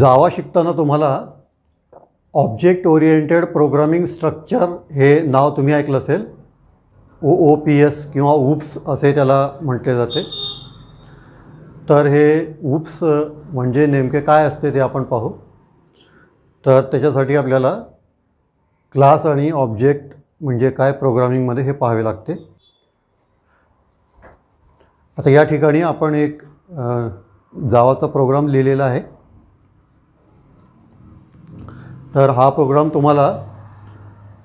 जावा शिकताना तुम्हाला object oriented programming structure हे नाव तुम्ही ऐकलं असेल ओ ओ पी एस किंवा उप्स असे त्याला म्हटले जाते तर हे उप्स म्हणजे नेमके काय असते ते आपण पाहू तर त्याच्यासाठी आपल्याला क्लास आणि ऑब्जेक्ट म्हणजे काय प्रोग्रामिंगमध्ये हे पाहावे लागते आता या ठिकाणी आपण एक जावाचा प्रोग्राम लिहिलेला आहे तर हा प्रोग्राम तुम्हाला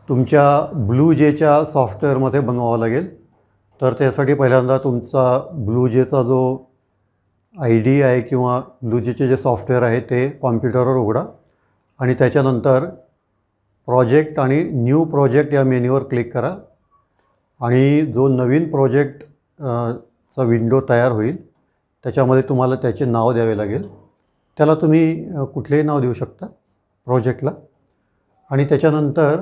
तुमच्या ब्लू जेच्या सॉफ्टवेअरमध्ये बनवावा लागेल तर त्यासाठी पहिल्यांदा तुमचा ब्लू जेचा जो आय डी आहे किंवा ब्लू जेचे जे सॉफ्टवेअर आहे ते कॉम्प्युटरवर उघडा आणि त्याच्यानंतर प्रोजेक्ट आणि न्यू प्रोजेक्ट या मेन्यूवर क्लिक करा आणि जो नवीन प्रोजेक्ट चा विंडो तयार होईल त्याच्यामध्ये तुम्हाला त्याचे नाव द्यावे लागेल त्याला तुम्ही कुठलेही नाव देऊ शकता प्रोजेक्टला आणि त्याच्यानंतर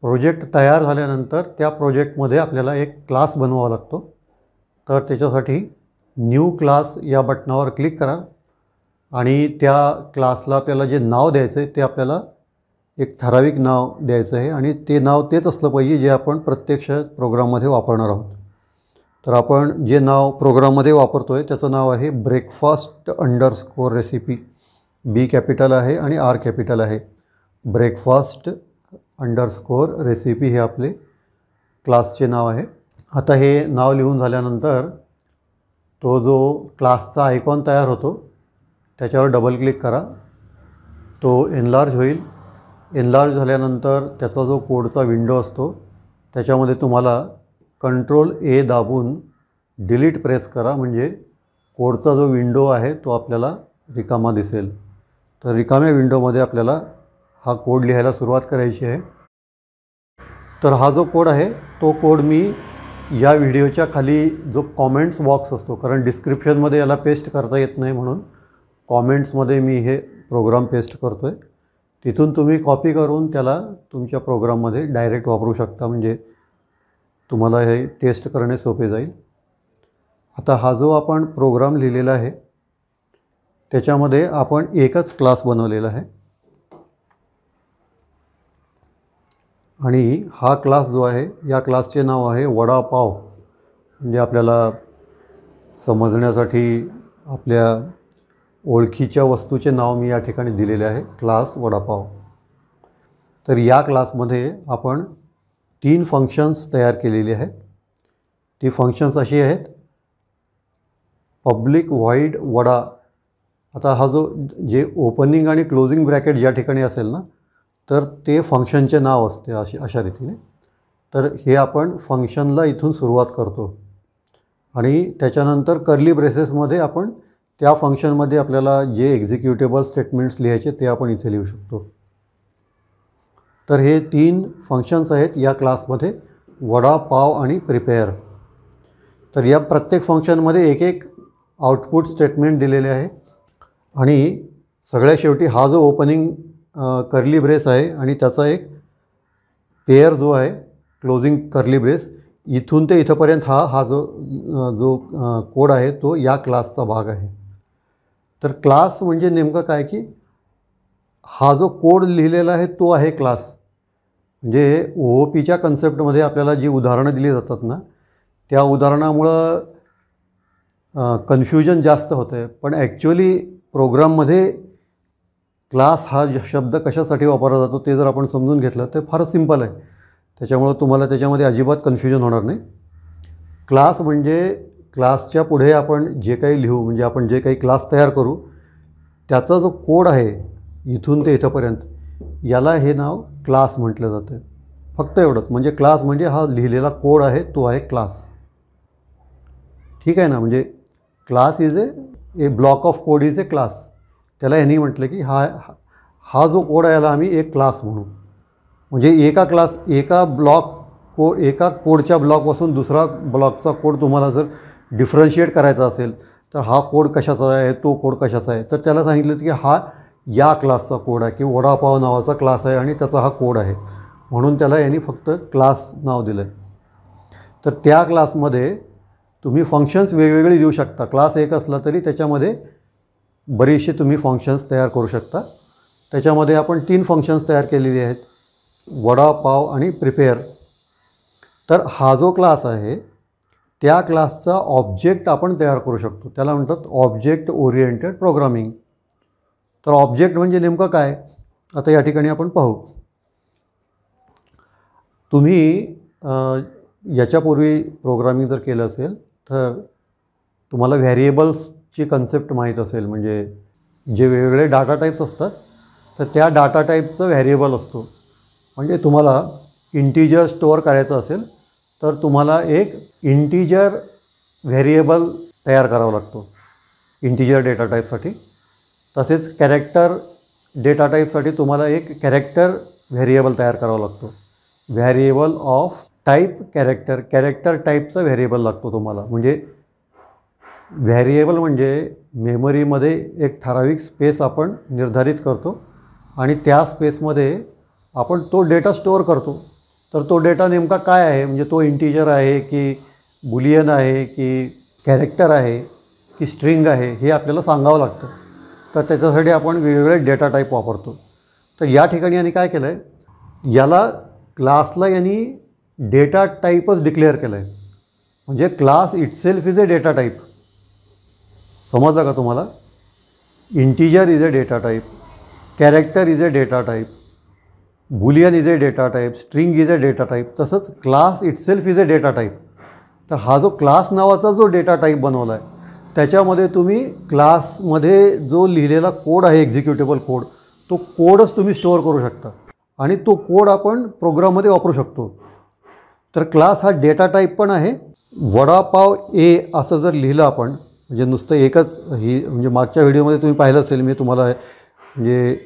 प्रोजेक्ट तयार झाल्यानंतर त्या प्रोजेक्टमध्ये आपल्याला एक क्लास बनवावा लागतो तर त्याच्यासाठी न्यू क्लास या बटणावर क्लिक करा आणि त्या क्लासला आपल्याला जे नाव द्यायचं आहे ते आपल्याला एक ठराविक नाव द्यायचं आहे आणि ते नाव तेच असलं पाहिजे जे आपण प्रत्यक्ष प्रोग्राममध्ये वापरणार आहोत तर आपण जे नाव प्रोग्राममध्ये वापरतो आहे त्याचं नाव आहे breakfast underscore recipe B capital आहे आणि आर कॅपिटल आहे ब्रेकफास्ट अंडरस्कोअर रेसिपी हे आपले क्लासचे नाव आहे आता हे नाव लिहून झाल्यानंतर तो जो क्लासचा आयकॉन तयार होतो त्याच्यावर डबल क्लिक करा तो एनलार्ज होईल एनलार्ज झाल्यानंतर त्याचा जो कोडचा विंडो असतो त्याच्यामध्ये तुम्हाला कंट्रोल ए दाबून डिलीट प्रेस करा म्हणजे कोडचा जो विंडो आहे तो आपल्याला रिकामा दिसेल तर रिकाम्या विंडोमध्ये आपल्याला हा कोड लिहायला सुरुवात करायची आहे तर हा जो कोड आहे तो कोड मी या व्हिडिओच्या खाली जो कॉमेंट्स बॉक्स असतो कारण डिस्क्रिप्शनमध्ये याला पेस्ट करता येत नाही म्हणून कॉमेंट्समध्ये मी हे प्रोग्राम पेस्ट करतो आहे तिथून तुम्ही कॉपी करून त्याला तुमच्या प्रोग्राममध्ये डायरेक्ट वापरू शकता म्हणजे तुम्हाला हे टेस्ट करणे सोपे जाईल आता हा जो आपण प्रोग्राम लिहिलेला आहे त्याच्यामध्ये आपण एकच क्लास बनवलेला आहे आणि हा क्लास जो आहे या क्लासचे नाव आहे वडापाव म्हणजे आपल्याला समजण्यासाठी आपल्या ओळखीच्या वस्तूचे नाव मी या ठिकाणी दिलेले आहे क्लास वडापाव तर या क्लासमध्ये आपण तीन फंक्शन्स तयार केलेली आहेत ती फंक्शन्स अशी आहेत पब्लिक व्हाईड वडा आता हा जो जे ओपनिंग आणि क्लोजिंग ब्रॅकेट ज्या ठिकाणी असेल ना तर ते फंक्शनचे नाव असते अशी अशा रीतीने तर हे आपण फंक्शनला इथून सुरुवात करतो आणि त्याच्यानंतर कर्ली ब्रेसेसमध्ये आपण त्या फंक्शनमध्ये आपल्याला जे एक्झिक्युटेबल स्टेटमेंट्स लिहायचे ते आपण इथे लिहू शकतो तर हे तीन फंक्शन्स आहेत या क्लासमध्ये वडा पाव आणि प्रिपेअर तर या प्रत्येक फंक्शनमध्ये एक एक आउटपुट स्टेटमेंट दिलेले आहे आणि सगळ्या शेवटी हा जो ओपनिंग करली ब्रेस आहे आणि त्याचा एक पेअर जो आहे क्लोजिंग करली ब्रेस इथून ते इथंपर्यंत हा हा जो जो कोड आहे तो या क्लासचा भाग आहे तर क्लास म्हणजे नेमकं काय की हा जो कोड लिहिलेला आहे तो आहे क्लास म्हणजे ओ पीच्या कन्सेप्टमध्ये आपल्याला जी उदाहरणं दिली जातात ना त्या उदाहरणामुळं कन्फ्युजन जास्त होतं आहे पण ॲक्च्युली प्रोग्राममध्ये क्लास हा शब्द कशासाठी वापरला जातो ते जर आपण समजून घेतलं तर फार सिम्पल आहे त्याच्यामुळं तुम्हाला त्याच्यामध्ये अजिबात कन्फ्युजन होणार नाही क्लास म्हणजे क्लासच्या पुढे आपण जे काही लिहू म्हणजे आपण जे काही क्लास तयार करू त्याचा जो कोड आहे इथून ते इथंपर्यंत याला हे नाव क्लास म्हटलं जातं फक्त एवढंच म्हणजे क्लास म्हणजे हा लिहिलेला कोड आहे तो आहे क्लास ठीक आहे ना म्हणजे class is a a block of code is a class त्याला यांनी म्हटलं की हा हा जो कोड आहे याला आम्ही एक क्लास म्हणू म्हणजे एका क्लास एका ब्लॉक को एका कोडच्या ब्लॉकपासून दुसरा ब्लॉकचा कोड तुम्हाला जर डिफरन्शिएट करायचा असेल तर हा कोड कशाचा आहे तो कोड कशाचा आहे तर त्याला सांगितलं की हा या क्लासचा कोड आहे की वडापाव नावाचा क्लास आहे आणि त्याचा हा कोड आहे म्हणून त्याला यांनी फक्त क्लास नाव दिलं आहे तर त्या क्लासमध्ये तुम्ही फंक्शन्स वेगवेगळी देऊ शकता क्लास एक असला तरी त्याच्यामध्ये बरेचसे तुम्ही फंक्शन्स तयार करू शकता त्याच्यामध्ये आपण तीन फंक्शन्स तयार केलेली आहेत वडा पाव आणि प्रिपेअर तर हा जो क्लास आहे त्या क्लासचा ऑब्जेक्ट आपण तयार करू शकतो त्याला म्हणतात ऑब्जेक्ट ओरिएंटेड प्रोग्रामिंग तर ऑब्जेक्ट म्हणजे नेमकं काय आता या ठिकाणी आपण पाहू तुम्ही याच्यापूर्वी प्रोग्रामिंग जर केलं असेल तर तुम्हाला व्हॅरिएबल्सची कन्सेप्ट माहीत असेल म्हणजे जे वेगवेगळे डाटा टाईप्स असतात तर त्या डाटा टाईपचं व्हॅरिएबल असतो म्हणजे तुम्हाला इंटीजर स्टोअर करायचं असेल तर तुम्हाला एक इंटीजर व्हेरिएबल तयार करावा लागतो इंटीजर डेटा टाईपसाठी तसेच कॅरेक्टर डेटा टाईपसाठी तुम्हाला एक कॅरेक्टर व्हेरिएबल तयार करावा लागतो variable of type character character टाईपचा व्हेरिएबल लागतो तुम्हाला म्हणजे व्हॅरिएबल म्हणजे मेमरीमध्ये एक ठराविक स्पेस आपण निर्धारित करतो आणि त्या स्पेसमध्ये आपण तो डेटा स्टोअर करतो तर तो डेटा नेमका काय आहे म्हणजे तो इंटीजर आहे की बुलियन आहे की कॅरेक्टर आहे की स्ट्रिंग आहे हे आपल्याला सांगावं लागतं तर त्याच्यासाठी आपण वेगवेगळे डेटा टाईप वापरतो तर या ठिकाणी यांनी काय केलं आहे याला क्लासला यांनी डेटा टाईपच डिक्लेअर केला आहे म्हणजे class itself is a data type समजा का तुम्हाला integer is a data type character is a data type boolean is a data type string is a data type तसंच class itself is a data type तर हा जो class नावाचा जो data type बनवला आहे त्याच्यामध्ये तुम्ही क्लासमध्ये जो लिहिलेला कोड आहे एक्झिक्युटेबल कोड तो कोडच तुम्ही स्टोअर करू शकता आणि तो कोड आपण प्रोग्राममध्ये वापरू शकतो तर क्लास हा डेटा टाईप पण आहे वडापाव ए असं जर लिहिलं आपण म्हणजे नुसतं एकच ही म्हणजे मागच्या व्हिडिओमध्ये तुम्ही पाहिलं असेल मी तुम्हाला म्हणजे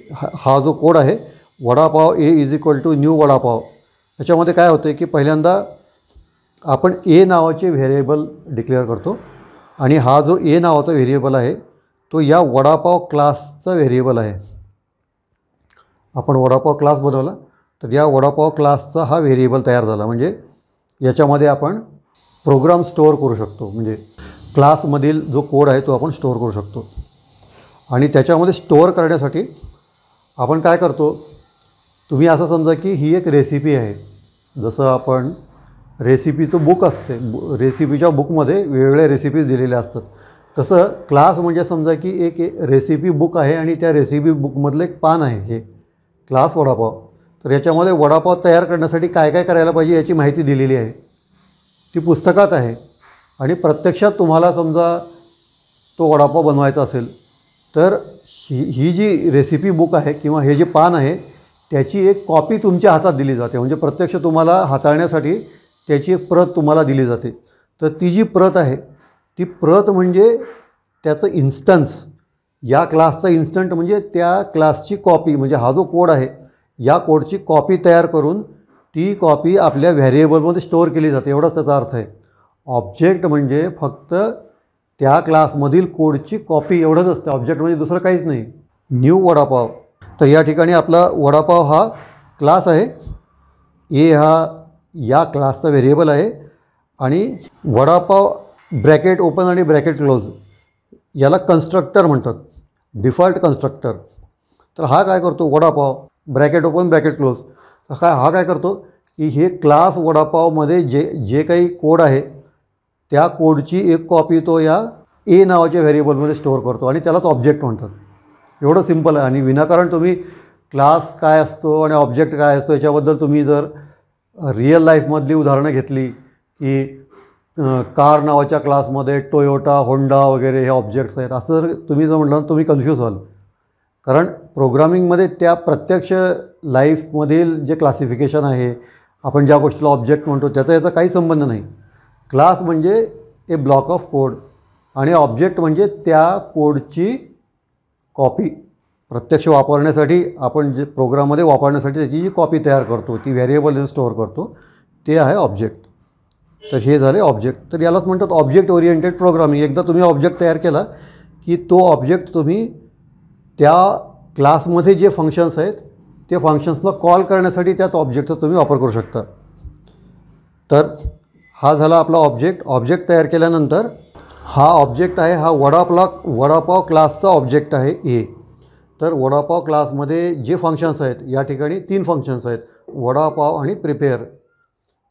हा जो कोड आहे vada pav a is equal to new vada pav याच्यामध्ये काय होतं की पहिल्यांदा आपण ए नावाचे व्हेरिएबल डिक्लेअर करतो आणि हा जो ए नावाचा व्हेरिएबल आहे तो या वडापाव क्लासचा व्हेरिएबल आहे आपण वडापाव क्लास बनवला तर या वडापाव क्लासचा हा व्हेरिएबल तयार झाला म्हणजे याच्यामध्ये आपण प्रोग्राम स्टोअर करू शकतो म्हणजे क्लासमधील जो कोड आहे तो आपण स्टोअर करू शकतो आणि त्याच्यामध्ये स्टोअर करण्यासाठी आपण काय करतो तुम्ही असं समजा की ही एक रेसिपी आहे जसं आपण रेसिपीचं बुक असते बु रेसिपीच्या बुकमध्ये वेगवेगळ्या रेसिपीज दिलेल्या असतात तसं क्लास म्हणजे समजा की एक रेसिपी बुक आहे आणि त्या रेसिपी बुकमधलं एक पान आहे हे क्लास वडापाव तर याच्यामध्ये वडापाव तयार करण्यासाठी काय काय करायला पाहिजे याची माहिती दिलेली आहे ती पुस्तकात आहे आणि प्रत्यक्षात तुम्हाला समजा तो वडापाव बनवायचा असेल तर ही ही जी रेसिपी बुक आहे किंवा हे जे पान आहे त्याची एक कॉपी तुमच्या हातात दिली जाते म्हणजे प्रत्यक्ष तुम्हाला हाताळण्यासाठी त्याची एक प्रत तुम्हाला दिली जाते तर ती जी प्रत आहे ती प्रत म्हणजे त्याचं इन्स्टन्स या क्लासचा इन्स्टंट म्हणजे त्या क्लासची कॉपी म्हणजे हा जो कोड आहे या कोडची कॉपी तयार करून ती कॉपी आपल्या व्हॅरिएबलमध्ये स्टोअर केली जाते एवढाच त्याचा अर्थ आहे ऑब्जेक्ट म्हणजे फक्त त्या क्लासमधील कोडची कॉपी एवढंच असते ऑब्जेक्ट म्हणजे दुसरं काहीच नाही न्यू वडापाव तर या ठिकाणी आपला वडापाव हा क्लास आहे ए हा या क्लासचा व्हेरिएबल आहे आणि वडापाव ब्रॅकेट ओपन आणि ब्रॅकेट क्लोज याला कन्स्ट्रक्टर म्हणतात डिफॉल्ट कन्स्ट्रक्टर तर हा काय करतो vada pav bracket open bracket close तर काय हा काय करतो की हे क्लास वडापावमध्ये जे जे काही कोड आहे त्या कोडची एक कॉपी तो या ए नावाच्या व्हेरिएबलमध्ये स्टोअर करतो आणि त्यालाच ऑब्जेक्ट म्हणतात एवढं सिम्पल आहे आणि विनाकारण तुम्ही क्लास काय असतो आणि ऑब्जेक्ट काय असतो याच्याबद्दल तुम्ही जर रिअल लाईफमधली उदाहरणं घेतली की कार नावाच्या क्लासमध्ये टोयोटा होंडा वगैरे हे ऑब्जेक्ट्स आहेत असं जर तुम्ही जर म्हटलं तुम्ही कन्फ्यूज व्हाल कारण प्रोग्रामिंगमध्ये त्या प्रत्यक्ष लाईफमधील जे क्लासिफिकेशन आहे आपण ज्या गोष्टीला ऑब्जेक्ट म्हणतो त्याचा याचा काही संबंध नाही क्लास म्हणजे ए ब्लॉक ऑफ कोड आणि ऑब्जेक्ट म्हणजे त्या कोडची कॉपी प्रत्यक्ष वापरण्यासाठी आपण जे प्रोग्राममध्ये वापरण्यासाठी त्याची जी कॉपी तयार करतो ती व्हेरिएबल स्टोअर करतो ते आहे ऑब्जेक्ट तर हे झाले ऑब्जेक्ट तर यालाच म्हणतात ऑब्जेक्ट ओरिएंटेड प्रोग्रामिंग एकदा तुम्ही ऑब्जेक्ट तयार केला की तो ऑब्जेक्ट तुम्ही त्या क्लासमध्ये जे फंक्शन्स आहेत ते फंक्शन्सला कॉल करण्यासाठी त्यात ऑब्जेक्टचा तुम्ही वापर करू शकता तर हा झाला आपला ऑब्जेक्ट ऑब्जेक्ट तयार केल्यानंतर हा ऑब्जेक्ट आहे हा वडापला वडापाव क्लासचा ऑब्जेक्ट आहे ए तर वडापाव क्लासमध्ये जे फंक्शन्स आहेत या ठिकाणी तीन फंक्शन्स आहेत वडापाव आणि प्रिपेअर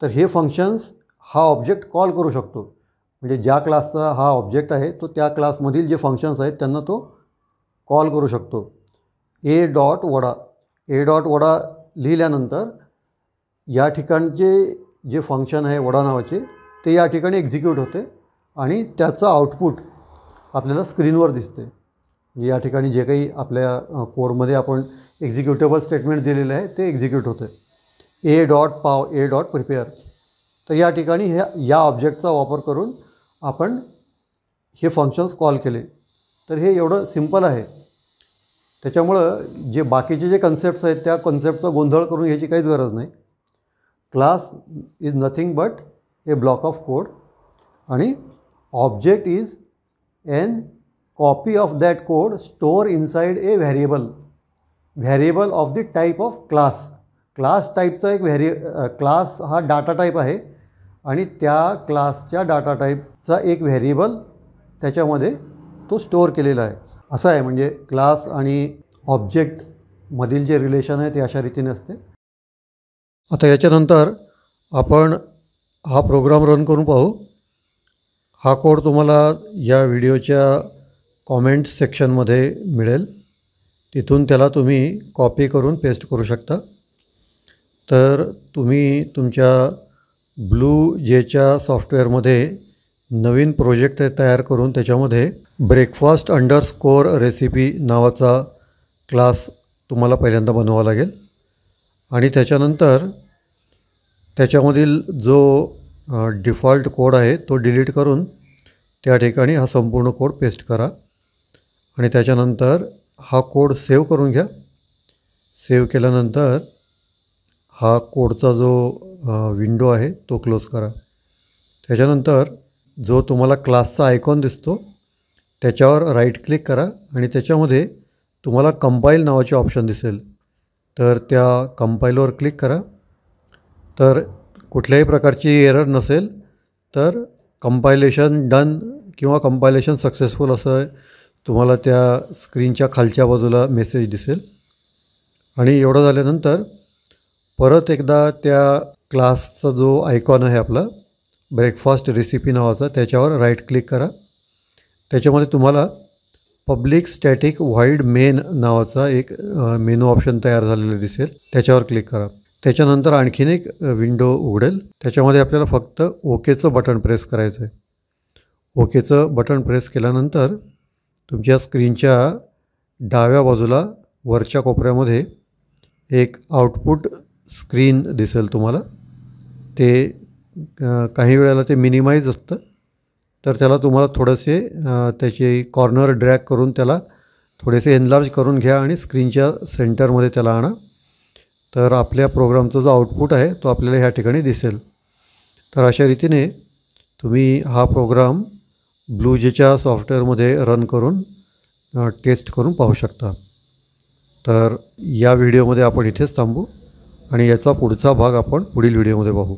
तर हे फंक्शन्स हा ऑब्जेक्ट कॉल करू शकतो म्हणजे ज्या क्लासचा हा ऑब्जेक्ट आहे तो त्या क्लासमधील जे फंक्शन्स आहेत त्यांना तो कॉल करू शकतो a dot vada a dot vada लिहिल्यानंतर या ठिकाणचे जे फंक्शन आहे वडा नावाचे ते या ठिकाणी एक्झिक्यूट होते आणि त्याचं आउटपुट आपल्याला स्क्रीनवर दिसते या ठिकाणी जे काही आपल्या कोडमध्ये आपण एक्झिक्युटेबल स्टेटमेंट दिलेले आहे ते एक्झिक्यूट होते ए डॉट पाव ए डॉट प्रिपेअर तर या ठिकाणी ह्या या ऑब्जेक्टचा वापर करून आपण हे फंक्शन्स कॉल केले तर हे एवढं सिम्पल आहे त्याच्यामुळं जे बाकीचे जे कन्सेप्ट्स आहेत त्या कन्सेप्टचा गोंधळ करून घ्यायची काहीच गरज नाही class is nothing but a block of code आणि object is an copy of that code store inside a variable variable of the type of class class टाईपचा एक व्हॅरिए क्लास हा डाटा टाईप आहे आणि त्या क्लासच्या डाटा टाईपचा एक व्हॅरिएबल त्याच्यामध्ये तो स्टोअर केलेला आहे असं आहे म्हणजे क्लास आणि ऑब्जेक्टमधील जे रिलेशन आहे ते अशा रीतीने असते आता याच्यानंतर आपण हा प्रोग्राम रन करून पाहू हा कोड तुम्हाला या व्हिडिओच्या कॉमेंट सेक्शनमध्ये मिळेल तिथून त्याला तुम्ही कॉपी करून पेस्ट करू शकता तर तुम्ही तुमच्या ब्लू जेच्या सॉफ्टवेअरमध्ये नवीन प्रोजेक्ट तयार करून त्याच्यामध्ये ब्रेकफास्ट अंडरस्कोअर रेसिपी नावाचा क्लास तुम्हाला पहिल्यांदा बनवावा लागेल आणि त्याच्यानंतर त्याच्यामधील जो डिफॉल्ट कोड आहे तो डिलीट करून त्या ठिकाणी हा संपूर्ण कोड पेस्ट करा आणि त्याच्यानंतर हा कोड सेव्ह करून घ्या सेव्ह केल्यानंतर हा कोडचा जो विंडो आहे तो क्लोज करा त्याच्यानंतर जो तुम्हाला क्लासचा आयकॉन दिसतो त्याच्यावर राईट क्लिक करा आणि त्याच्यामध्ये तुम्हाला कंपाईल नावाचे ऑप्शन दिसेल तर त्या कंपाईलवर क्लिक करा तर कुठल्याही प्रकारची एरर नसेल तर कंपायलेशन डन किंवा कंपायलेशन सक्सेसफुल असं तुम्हाला त्या स्क्रीनच्या खालच्या बाजूला मेसेज दिसेल आणि एवढं झाल्यानंतर परत एकदा त्या क्लासचा जो आयकॉन आहे आपला ब्रेकफास्ट रेसिपी नावाचा त्याच्यावर राईट क्लिक करा त्याच्यामध्ये तुम्हाला पब्लिक स्टॅटिक व्हाईड मेन नावाचा एक मेनू ऑप्शन तयार झालेलं दिसेल त्याच्यावर क्लिक करा त्याच्यानंतर आणखीन एक विंडो उघडेल त्याच्यामध्ये आपल्याला फक्त ओकेचं बटन प्रेस करायचं आहे ओकेचं बटन प्रेस केल्यानंतर तुमच्या स्क्रीनच्या डाव्या बाजूला वरच्या कोपऱ्यामध्ये एक आउटपुट स्क्रीन दिसेल तुम्हाला ते काही वेळेला ते मिनिमाइज असतं तर त्याला तुम्हाला थोडेसे त्याचे कॉर्नर ड्रॅग करून त्याला थोडेसे एनलार्ज करून घ्या आणि स्क्रीनच्या सेंटरमध्ये त्याला आणा तर आपल्या प्रोग्रामचा जो आउटपुट आहे तो आपल्याला ह्या ठिकाणी दिसेल तर अशा रीतीने तुम्ही हा प्रोग्राम ब्लूजेच्या सॉफ्टवेअरमध्ये रन करून टेस्ट करून पाहू शकता तर या व्हिडिओमध्ये आपण इथेच थांबू आणि याचा पुढचा भाग आपण पुढील व्हिडिओमध्ये पाहू